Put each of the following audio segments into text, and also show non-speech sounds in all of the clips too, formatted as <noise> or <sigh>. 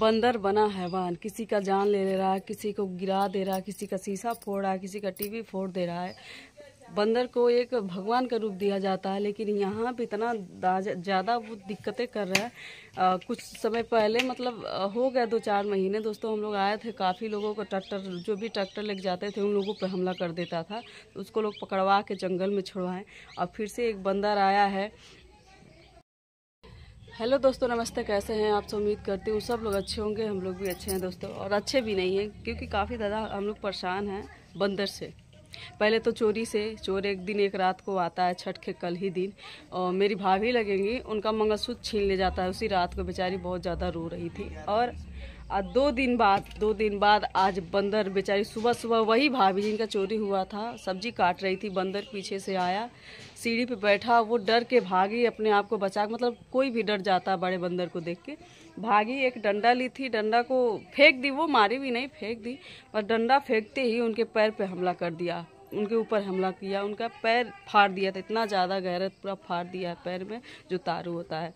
बंदर बना हैवान किसी का जान ले ले रहा है किसी को गिरा दे रहा है किसी का शीशा फोड़ रहा है किसी का टीवी फोड़ दे रहा है बंदर को एक भगवान का रूप दिया जाता है लेकिन यहाँ पे इतना ज़्यादा वो दिक्कतें कर रहा है आ, कुछ समय पहले मतलब हो गया दो चार महीने दोस्तों हम लोग आए थे काफ़ी लोगों को ट्रैक्टर जो भी ट्रैक्टर लेके जाते थे उन लोगों पर हमला कर देता था उसको लोग पकड़वा के जंगल में छुड़वाएं और फिर से एक बंदर आया है हेलो दोस्तों नमस्ते कैसे हैं आपसे उम्मीद करती हूँ सब लोग अच्छे होंगे हम लोग भी अच्छे हैं दोस्तों और अच्छे भी नहीं हैं क्योंकि काफ़ी ज़्यादा हम लोग परेशान हैं बंदर से पहले तो चोरी से चोर एक दिन एक रात को आता है छठ के कल ही दिन और मेरी भाभी लगेंगी उनका मंगलसूत्र छीन ले जाता है उसी रात को बेचारी बहुत ज़्यादा रो रही थी और और दो दिन बाद दो दिन बाद आज बंदर बेचारी सुबह सुबह वही भाभी जिनका चोरी हुआ था सब्जी काट रही थी बंदर पीछे से आया सीढ़ी पे बैठा वो डर के भागी अपने आप को बचा मतलब कोई भी डर जाता बड़े बंदर को देख के भागी एक डंडा ली थी डंडा को फेंक दी वो मारी भी नहीं फेंक दी पर डंडा फेंकते ही उनके पैर पे हमला कर दिया उनके ऊपर हमला किया उनका पैर फाड़ दिया था इतना ज़्यादा गहरा पूरा फाड़ दिया पैर में जो तारू होता है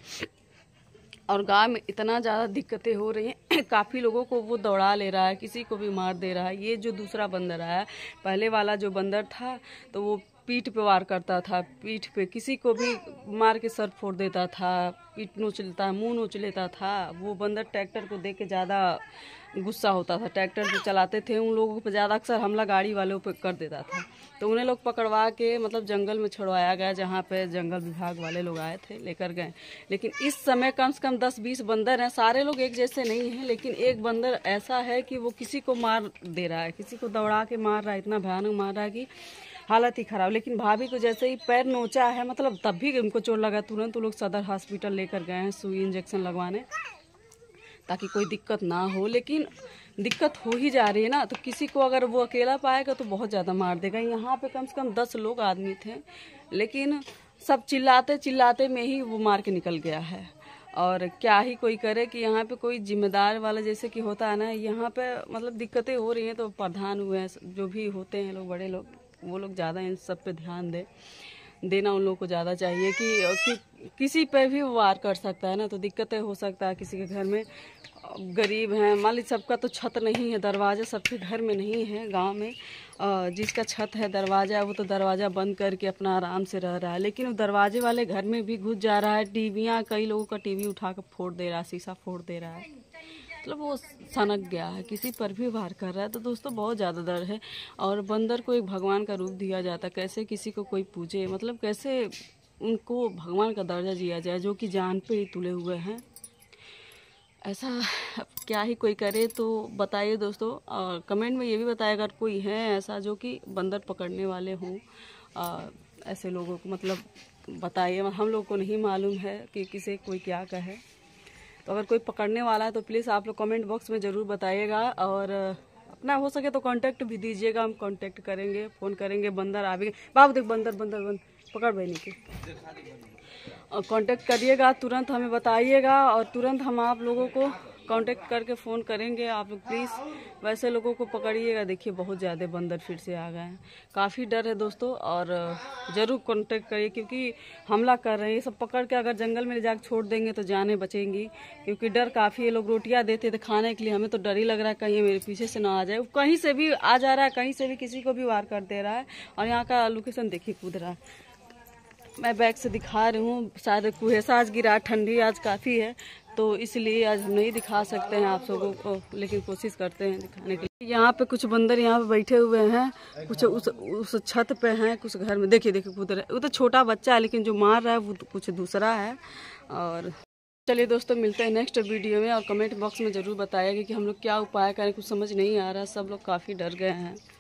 और गाँव में इतना ज़्यादा दिक्कतें हो रही हैं <coughs> काफ़ी लोगों को वो दौड़ा ले रहा है किसी को भी मार दे रहा है ये जो दूसरा बंदर आया पहले वाला जो बंदर था तो वो पीठ पे वार करता था पीठ पे किसी को भी मार के सर फोड़ देता था पीठ नोच लेता मुंह नोच लेता था वो बंदर ट्रैक्टर को देख के ज़्यादा गुस्सा होता था ट्रैक्टर जो चलाते थे उन लोगों पर ज़्यादा अक्सर हमला गाड़ी वालों पर कर देता था तो उन्हें लोग पकड़वा के मतलब जंगल में छोड़वाया गया जहाँ पे जंगल विभाग वाले लोग आए थे लेकर गए लेकिन इस समय कम से कम दस बीस बंदर हैं सारे लोग एक जैसे नहीं हैं लेकिन एक बंदर ऐसा है कि वो किसी को मार दे रहा है किसी को दौड़ा के मार रहा है इतना भयानक मार रहा है कि हालत ही ख़राब लेकिन भाभी को जैसे ही पैर नोचा है मतलब तब भी उनको चोट लगा तुरंत तो लोग सदर हॉस्पिटल लेकर गए हैं सुई इंजेक्शन लगवाने ताकि कोई दिक्कत ना हो लेकिन दिक्कत हो ही जा रही है ना तो किसी को अगर वो अकेला पाएगा तो बहुत ज़्यादा मार देगा यहाँ पे कम से कम दस लोग आदमी थे लेकिन सब चिल्लाते चिल्लाते में ही वो मार के निकल गया है और क्या ही कोई करे कि यहाँ पे कोई जिम्मेदार वाला जैसे कि होता है ना यहाँ पे मतलब दिक्कतें हो रही हैं तो प्रधान हुए हैं जो भी होते हैं लोग बड़े लोग वो लोग ज़्यादा इन सब पे ध्यान दें देना उन लोगों को ज़्यादा चाहिए कि, कि किसी पे भी वार कर सकता है ना तो दिक्कतें हो सकता है किसी के घर में गरीब हैं मान लीजिए सबका तो छत नहीं है दरवाज़ा सबके घर में नहीं है गांव में जिसका छत है दरवाज़ा वो तो दरवाज़ा बंद करके अपना आराम से रह रहा है लेकिन वो दरवाजे वाले घर में भी घुस जा रहा है टीवियाँ कई लोगों का टी उठा कर फोड़ दे रहा है शीशा फोड़ दे रहा है मतलब वो सनक गया है किसी पर भी वार कर रहा है तो दोस्तों बहुत ज़्यादा डर है और बंदर को एक भगवान का रूप दिया जाता है कैसे किसी को कोई पूजे मतलब कैसे उनको भगवान का दर्जा दिया जाए जो कि जान पे ही तुले हुए हैं ऐसा क्या ही कोई करे तो बताइए दोस्तों और कमेंट में ये भी बताए अगर कोई है ऐसा जो कि बंदर पकड़ने वाले हों ऐसे लोगों को मतलब बताइए हम लोग को नहीं मालूम है कि किसे कोई क्या कहे तो अगर कोई पकड़ने वाला है तो प्लीज़ आप लोग कमेंट बॉक्स में ज़रूर बताइएगा और अपना हो सके तो कांटेक्ट भी दीजिएगा हम कांटेक्ट करेंगे फ़ोन करेंगे बंदर भी बाबू देख बंदर बंदर बंद पकड़ बहनी के कांटेक्ट करिएगा तुरंत हमें बताइएगा और तुरंत हम आप लोगों को कांटेक्ट करके फ़ोन करेंगे आप लोग प्लीज़ वैसे लोगों को पकड़िएगा देखिए बहुत ज़्यादा बंदर फिर से आ गए हैं काफ़ी डर है दोस्तों और ज़रूर कांटेक्ट करिए क्योंकि हमला कर रहे हैं ये सब पकड़ के अगर जंगल में जाकर छोड़ देंगे तो जाने बचेंगी क्योंकि डर काफ़ी है लोग रोटियाँ देते थे खाने के लिए हमें तो डर ही लग रहा है कहीं मेरे पीछे से ना आ जाए कहीं से भी आ जा रहा है कहीं से भी किसी को भी वार कर दे रहा है और यहाँ का लोकेशन देखिए कूद रहा है मैं बैग से दिखा रही हूँ शायद कुहेसा आज गिरा ठंडी आज काफ़ी है तो इसलिए आज हम नहीं दिखा सकते हैं आप सबों को लेकिन कोशिश करते हैं दिखाने के लिए यहाँ पे कुछ बंदर यहाँ पे बैठे हुए हैं कुछ उस उस छत पे हैं कुछ घर में देखिए देखिए उधर वो तो छोटा बच्चा है लेकिन जो मार रहा है वो कुछ दूसरा है और चलिए दोस्तों मिलते हैं नेक्स्ट वीडियो में और कमेंट बॉक्स में ज़रूर बताएगा कि हम लोग क्या उपाय करें कुछ समझ नहीं आ रहा सब लोग काफ़ी डर गए हैं